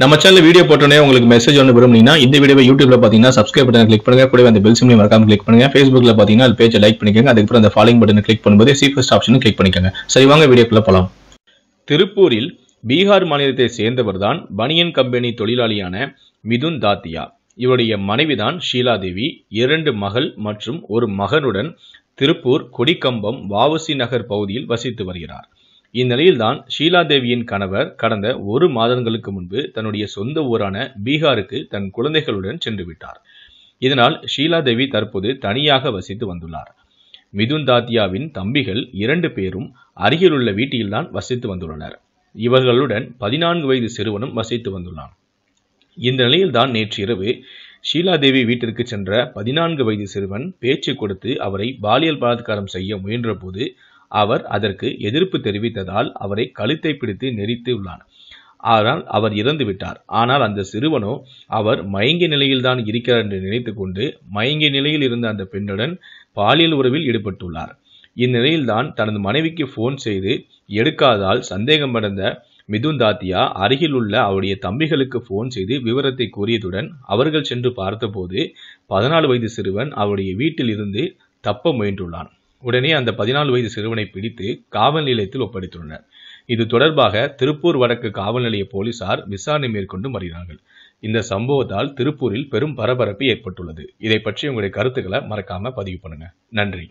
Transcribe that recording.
நம்ம channel video போட்டோன்னே உங்களுக்கு மெசேஜ் ஒன்று விரும்புனீங்கன்னா இந்த வீடியோ யூடியூப்ல பார்த்தீங்கன்னா சப்ஸ்கிரைப் பட்டன் கிளிக் பண்ணுங்க கூட அந்த பெல் சிம்லையும் மறக்காம கிளிக் பண்ணுங்க ஃபேஸ்புக்ல பார்த்தீங்கன்னா அது பேஜை லைக் பண்ணிக்கோங்க அதுக்கப்புறம் அந்த ஃபாலோயிங் பட்டன் கிளிக் பண்ணும்போது சீஃபஸ்ட் ஆப்ஷனும் கிளிக் பண்ணிக்கோங்க சரி வாங்க வீடியோக்குள்ள போகலாம் திருப்பூரில் பீகார் மாநிலத்தை சேர்ந்தவர் தான் பனியன் கம்பெனி தொழிலாளியான மிதுன் தாத்தியா இவருடைய மனைவிதான் ஷீலாதேவி இரண்டு மகள் மற்றும் ஒரு மகனுடன் திருப்பூர் கொடிக்கம்பம் வாவசி நகர் பகுதியில் வசித்து வருகிறார் இந்நிலையில்தான் ஷீலா தேவியின் கணவர் கடந்த ஒரு மாதங்களுக்கு முன்பு தன்னுடைய சொந்த ஊரான பீகாருக்கு தன் குழந்தைகளுடன் சென்று விட்டார் இதனால் ஷீலா தேவி தற்போது தனியாக வசித்து வந்துள்ளார் மிதுன் தாத்தியாவின் தம்பிகள் இரண்டு பேரும் அருகிலுள்ள வீட்டில்தான் வசித்து வந்துள்ளனர் இவர்களுடன் பதினான்கு வயது சிறுவனும் வசித்து வந்துள்ளான் இந்த நிலையில்தான் நேற்று இரவு ஷீலாதேவி வீட்டிற்கு சென்ற பதினான்கு வயது சிறுவன் பேச்சு கொடுத்து அவரை பாலியல் பலாத்காரம் செய்ய முயன்றபோது அவர் அதற்கு எதிர்ப்பு தெரிவித்ததால் அவரை கழுத்தை பிடித்து நெறித்து உள்ளான் ஆனால் அவர் இறந்து விட்டார் ஆனால் அந்த சிறுவனோ அவர் மயங்கிய நிலையில்தான் இருக்கிறார் என்று நினைத்து கொண்டு மயங்கிய நிலையில் இருந்த அந்த பெண்ணுடன் பாலியல் உறவில் ஈடுபட்டுள்ளார் இந்நிலையில்தான் தனது மனைவிக்கு ஃபோன் செய்து எடுக்காதால் சந்தேகமடைந்த மிதுன் தாத்தியா அருகில் உள்ள அவருடைய தம்பிகளுக்கு ஃபோன் செய்து விவரத்தை கூறியதுடன் அவர்கள் சென்று பார்த்தபோது பதினாலு வயது சிறுவன் அவருடைய வீட்டில் இருந்து தப்ப முயன்றுள்ளான் உடனே அந்த பதினாலு வயது சிறுவனை பிடித்து காவல் நிலையத்தில் ஒப்படைத்துள்ளனர் இது தொடர்பாக திருப்பூர் வடக்கு காவல் நிலைய போலீசார் விசாரணை மேற்கொண்டு வருகிறார்கள் இந்த சம்பவத்தால் திருப்பூரில் பெரும் பரபரப்பு ஏற்பட்டுள்ளது இதை பற்றி உங்களுடைய கருத்துக்களை மறக்காம பதிவு பண்ணுங்க நன்றி